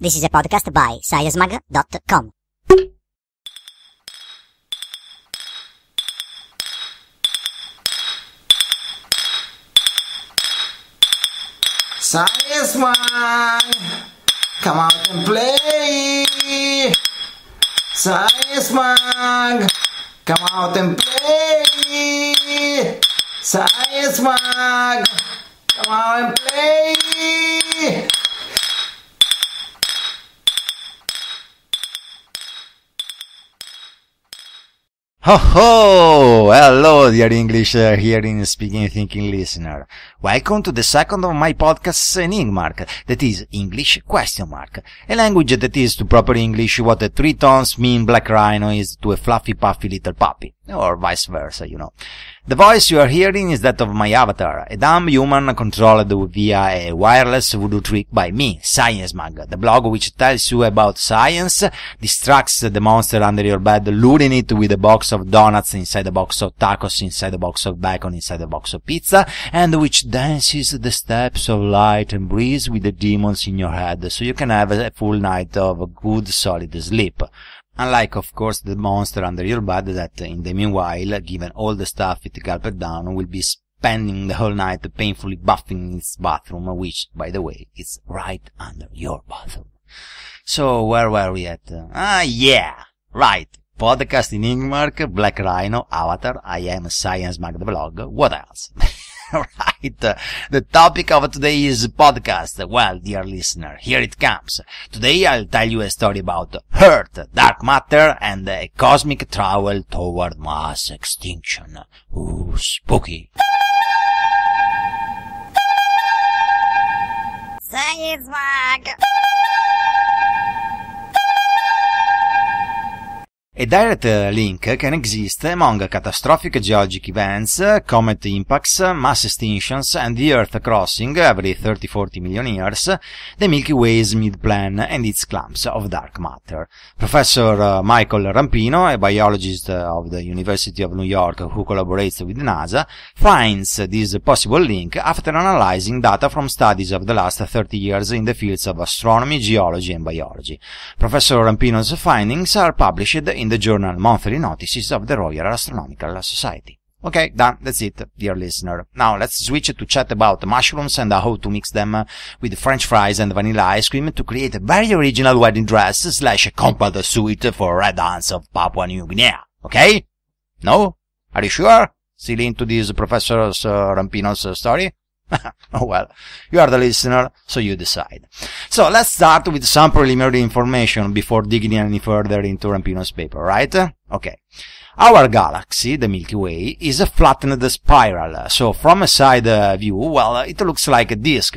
This is a podcast by sciencemag.com. Science Mag! Come out and play! Science Mag! Come out and play! Science Mag! Come out and play! Ho ho! Hello, dear English uh, hearing, speaking, thinking listener. Welcome to the second of my podcasts in English. that is English question mark, a language that is to proper English what the three tones mean black rhino is to a fluffy puffy little puppy or vice versa, you know. The voice you are hearing is that of my avatar, a dumb human controlled via a wireless voodoo trick by me, Science Mag, the blog which tells you about science, distracts the monster under your bed, luring it with a box of donuts inside a box of tacos, inside a box of bacon, inside a box of pizza, and which dances the steps of light and breeze with the demons in your head, so you can have a full night of good solid sleep. Unlike, of course, the monster under your bed that, in the meanwhile, given all the stuff it gulped down, will be spending the whole night painfully buffing its bathroom, which, by the way, is right under your bathroom. So, where were we at? Ah, uh, yeah! Right! Podcast in Ingmark, Black Rhino, Avatar, I am Science Mag the Blog, what else? right. The topic of today's podcast. Well, dear listener, here it comes. Today I'll tell you a story about hurt, dark matter, and a cosmic travel toward mass extinction. Ooh, spooky. Science Mag! A direct link can exist among catastrophic geologic events, comet impacts, mass extinctions, and the Earth crossing every 30-40 million years, the Milky Way's midplan and its clumps of dark matter. Professor uh, Michael Rampino, a biologist of the University of New York who collaborates with NASA, finds this possible link after analyzing data from studies of the last 30 years in the fields of astronomy, geology, and biology. Professor Rampino's findings are published in in the journal Monthly Notices of the Royal Astronomical Society. Okay, done. That's it, dear listener. Now let's switch to chat about mushrooms and how to mix them with french fries and vanilla ice cream to create a very original wedding dress slash combat suit for Red Ants of Papua New Guinea. Okay? No? Are you sure? Still into this Professor uh, Rampino's story? oh well, you are the listener, so you decide. So let's start with some preliminary information before digging any further into Rampino's paper, right? Okay. Our galaxy, the Milky Way, is a flattened spiral, so from a side uh, view, well, it looks like a disk,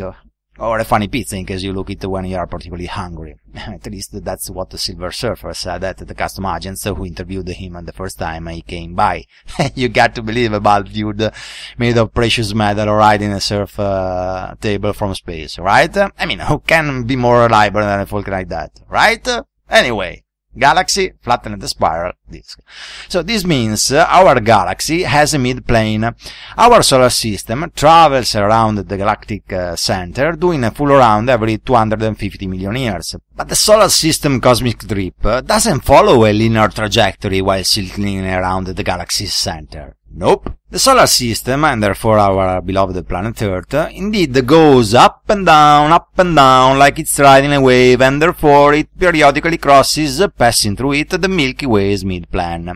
or a funny pizza in case you look it when you are particularly hungry. at least that's what the Silver Surfer said at the custom agents who interviewed him the first time he came by. you got to believe about dude made of precious metal riding a surf uh, table from space, right? I mean, who can be more reliable than a folk like that, right? Anyway galaxy flattened spiral disk. So this means uh, our galaxy has a midplane. Our solar system travels around the galactic uh, center doing a full round every 250 million years. But the solar system cosmic drip uh, doesn't follow a linear trajectory while circling around the galaxy's center. Nope. The solar system, and therefore our beloved planet Earth, indeed goes up and down, up and down, like it's riding a wave, and therefore it periodically crosses, passing through it, the Milky Way's midplane.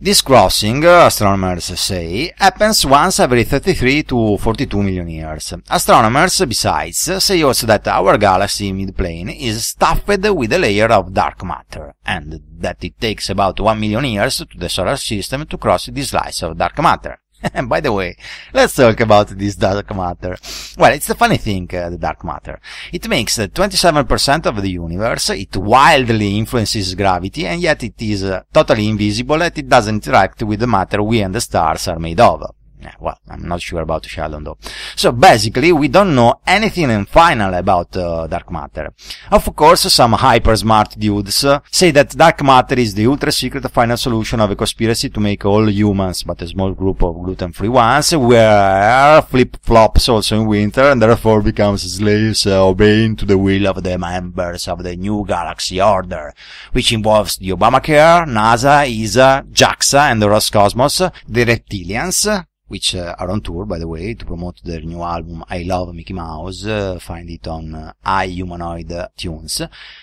This crossing, astronomers say, happens once every 33 to 42 million years. Astronomers, besides, say also that our galaxy midplane is stuffed with a layer of dark matter, and that it takes about 1 million years to the solar system to cross this slice of dark matter. and by the way, let's talk about this dark matter. Well, it's a funny thing, uh, the dark matter. It makes 27% uh, of the universe, it wildly influences gravity, and yet it is uh, totally invisible and it doesn't interact with the matter we and the stars are made of yeah, well, I'm not sure about Sheldon though. So basically, we don't know anything in final about uh, dark matter. Of course, some hyper smart dudes uh, say that dark matter is the ultra secret final solution of a conspiracy to make all humans, but a small group of gluten free ones, wear flip flops also in winter and therefore becomes slaves uh, obeying to the will of the members of the new galaxy order, which involves the Obamacare, NASA, ESA, JAXA and the Roscosmos, the reptilians, which uh, are on tour, by the way, to promote their new album I Love Mickey Mouse. Uh, find it on uh, iHumanoid Tunes.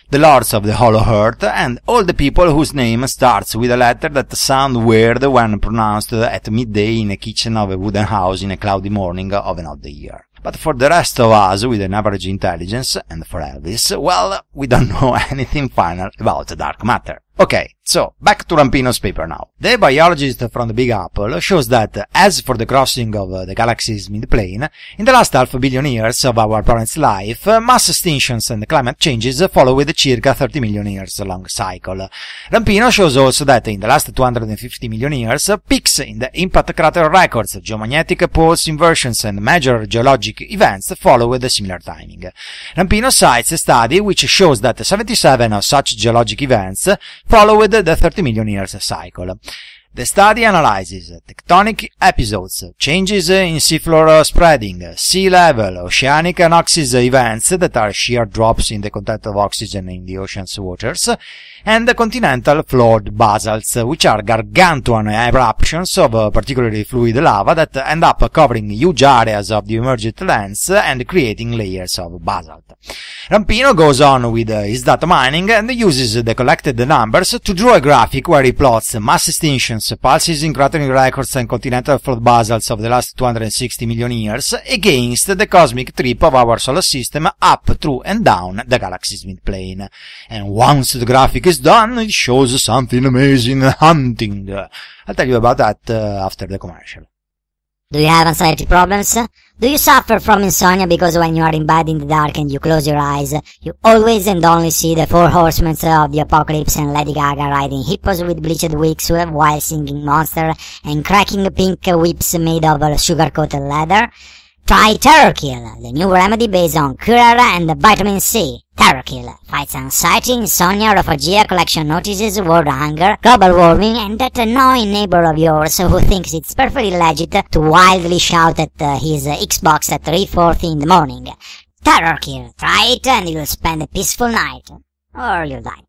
The Lords of the Hollow Earth and all the people whose name starts with a letter that sound weird when pronounced at midday in a kitchen of a wooden house in a cloudy morning of an odd year. But for the rest of us with an average intelligence, and for Elvis, well, we don't know anything final about dark matter. Okay, so back to Rampino's paper now. The biologist from the Big Apple shows that, as for the crossing of uh, the galaxies midplane, in the last half billion years of our planet's life, uh, mass extinctions and climate changes follow with a circa 30 million years long cycle. Rampino shows also that in the last 250 million years, uh, peaks in the impact crater records, geomagnetic pulse inversions and major geologic events follow with a similar timing. Rampino cites a study which shows that 77 of such geologic events followed the 30 million years cycle. The study analyzes tectonic episodes, changes in seafloor spreading, sea level, oceanic anoxis events that are sheer drops in the content of oxygen in the ocean's waters, and the continental flood basalts, which are gargantuan eruptions of uh, particularly fluid lava that end up covering huge areas of the emergent lands and creating layers of basalt. Rampino goes on with uh, his data mining and uses the collected numbers to draw a graphic where he plots mass extinctions pulses in cratering records and continental flood basalts of the last 260 million years against the cosmic trip of our solar system up, through and down the galaxy's midplane. And once the graphic is done, it shows something amazing hunting. I'll tell you about that uh, after the commercial. Do you have anxiety problems? Do you suffer from insomnia because when you are in bed in the dark and you close your eyes, you always and only see the four horsemen of the apocalypse and Lady Gaga riding hippos with bleached wigs while singing Monster and cracking pink whips made of sugar-coated leather? Try Terror the new remedy based on Curara and the vitamin C. Terror fights anxiety, insomnia, refugee collection notices, world hunger, global warming, and that annoying neighbor of yours who thinks it's perfectly legit to wildly shout at uh, his uh, Xbox at 3.40 in the morning. Terror try it and you'll spend a peaceful night. Or you'll die.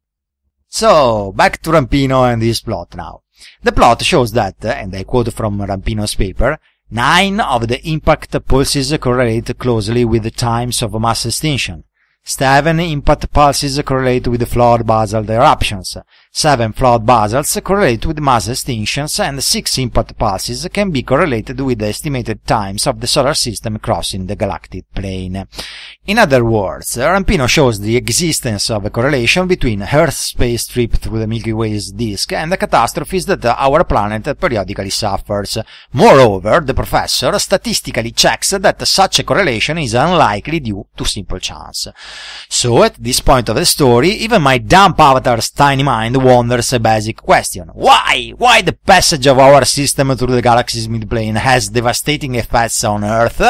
So, back to Rampino and his plot now. The plot shows that, uh, and I quote from Rampino's paper, Nine of the impact pulses correlate closely with the times of mass extinction. Seven impact pulses correlate with flawed basal eruptions, Seven flood basals correlate with mass extinctions and six impact pulses can be correlated with the estimated times of the solar system crossing the galactic plane. In other words, Rampino shows the existence of a correlation between Earth's space trip through the Milky Way's disk and the catastrophes that our planet periodically suffers. Moreover, the professor statistically checks that such a correlation is unlikely due to simple chance. So at this point of the story, even my dumb avatar's tiny mind wonders a basic question. Why? Why the passage of our system through the galaxy's midplane has devastating effects on Earth?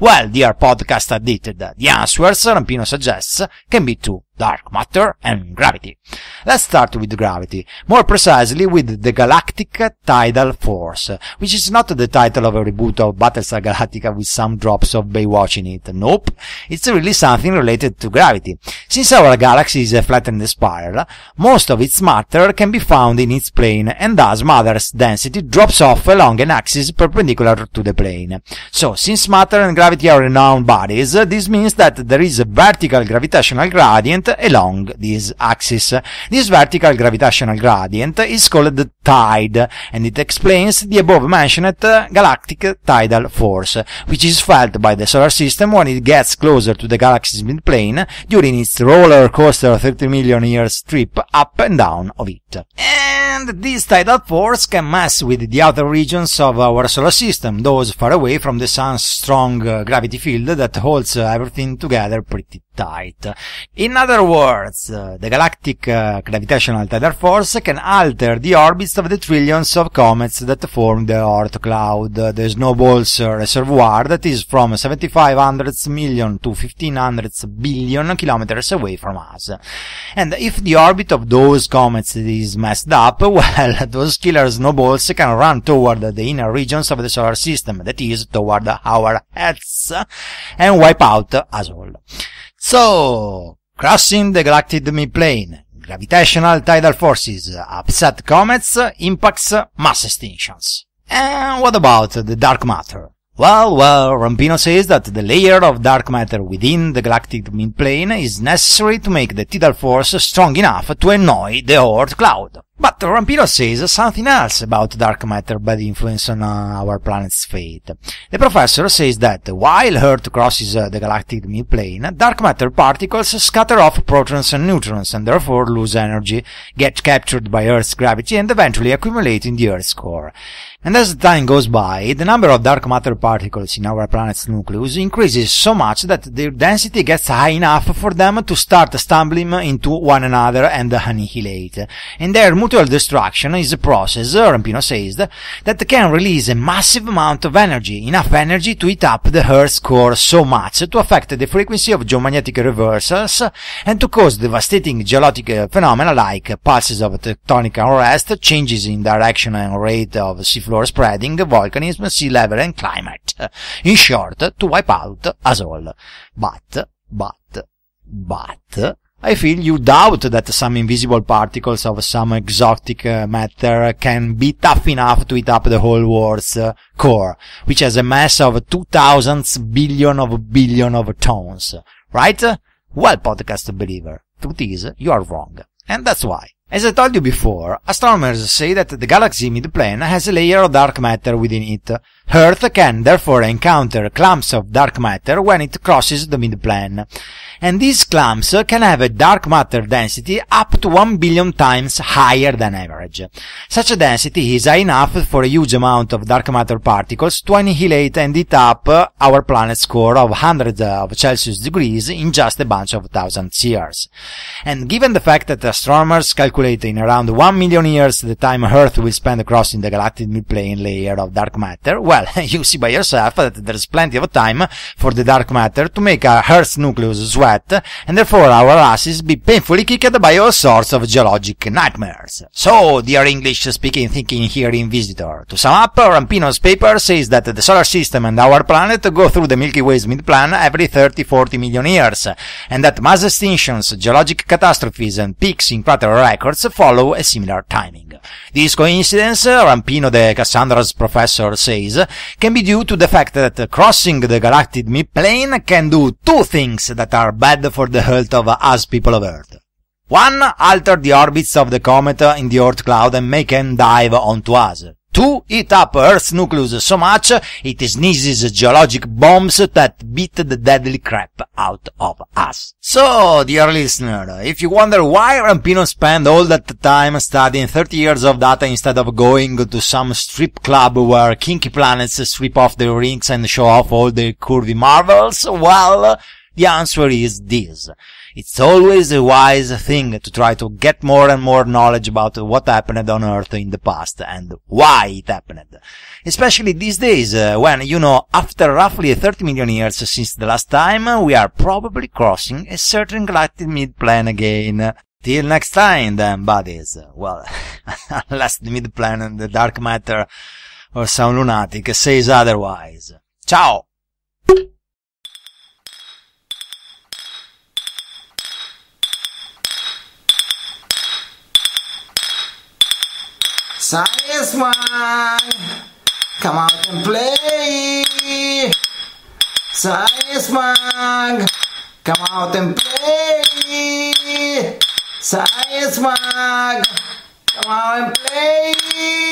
Well, dear podcast addicted, the answers Rampino suggests can be two dark matter and gravity. Let's start with gravity, more precisely with the galactic tidal force, which is not the title of a reboot of Battlestar Galactica with some drops of Baywatch in it. Nope, it's really something related to gravity. Since our galaxy is a flattened spiral, most of its matter can be found in its plane and thus matter's density drops off along an axis perpendicular to the plane. So, since matter and gravity are renowned bodies, this means that there is a vertical gravitational gradient gradient along this axis. This vertical gravitational gradient is called the tide and it explains the above mentioned galactic tidal force, which is felt by the solar system when it gets closer to the galaxy's midplane during its roller coaster 30 million years trip up and down of it. And this tidal force can mess with the other regions of our solar system, those far away from the sun's strong gravity field that holds everything together pretty tight. In other words, uh, the galactic uh, gravitational tidal force can alter the orbits of the trillions of comets that form the Oort cloud, the snowball's reservoir that is from 7500 million to 1500 billion kilometers away from us. And if the orbit of those comets is messed up, well, those killer snowballs can run toward the inner regions of the solar system, that is, toward our heads, and wipe out us all. So, crossing the galactic midplane, gravitational tidal forces upset comets, impacts, mass extinctions. And what about the dark matter? Well, well, Rampino says that the layer of dark matter within the galactic midplane is necessary to make the tidal force strong enough to annoy the Oort cloud. But Rampino says something else about dark matter bad influence on uh, our planet's fate. The professor says that while Earth crosses uh, the galactic midplane, dark matter particles scatter off protons and neutrons and therefore lose energy, get captured by Earth's gravity and eventually accumulate in the Earth's core. And as time goes by, the number of dark matter particles in our planet's nucleus increases so much that their density gets high enough for them to start stumbling into one another and annihilate. And their mutual destruction is a process, uh, Rampino says, that can release a massive amount of energy, enough energy to heat up the Earth's core so much to affect the frequency of geomagnetic reversals and to cause devastating geologic uh, phenomena like pulses of tectonic unrest, changes in direction and rate of seafloor spreading, volcanism, sea level and climate. In short, to wipe out us all. But, but, but, I feel you doubt that some invisible particles of some exotic uh, matter can be tough enough to eat up the whole world's uh, core, which has a mass of 2000 billion of billion of tons, right? Well, podcast believer, truth is, you are wrong. And that's why. As I told you before, astronomers say that the galaxy midplane has a layer of dark matter within it. Earth can therefore encounter clumps of dark matter when it crosses the midplane and these clumps can have a dark matter density up to 1 billion times higher than average. Such a density is high enough for a huge amount of dark matter particles to annihilate and eat up our planet's core of hundreds of Celsius degrees in just a bunch of thousand years. And given the fact that astronomers calculate in around 1 million years the time Earth will spend crossing the galactic midplane layer of dark matter, well, you see by yourself that there's plenty of time for the dark matter to make a Earth's nucleus swell and therefore our asses be painfully kicked by all sorts of geologic nightmares. So, dear English-speaking, thinking, hearing visitor, to sum up, Rampino's paper says that the solar system and our planet go through the Milky Way's midplan every 30-40 million years, and that mass extinctions, geologic catastrophes, and peaks in crater records follow a similar timing. This coincidence, Rampino de Cassandra's professor says, can be due to the fact that crossing the galactic midplane can do two things that are bad for the health of us people of Earth. One, alter the orbits of the comet in the Earth cloud and make them dive onto us. Two, eat up Earth's nucleus so much it sneezes geologic bombs that beat the deadly crap out of us. So, dear listener, if you wonder why Rampino spent all that time studying 30 years of data instead of going to some strip club where kinky planets sweep off their rings and show off all their curvy marvels, well, the answer is this. It's always a wise thing to try to get more and more knowledge about what happened on Earth in the past and why it happened. Especially these days, uh, when, you know, after roughly 30 million years since the last time, we are probably crossing a certain galactic midplane again. Till next time then, buddies. Well, unless the midplane and the dark matter or some lunatic says otherwise. Ciao! Science man, come out and play. Science man, come out and play. Science man, come out and play.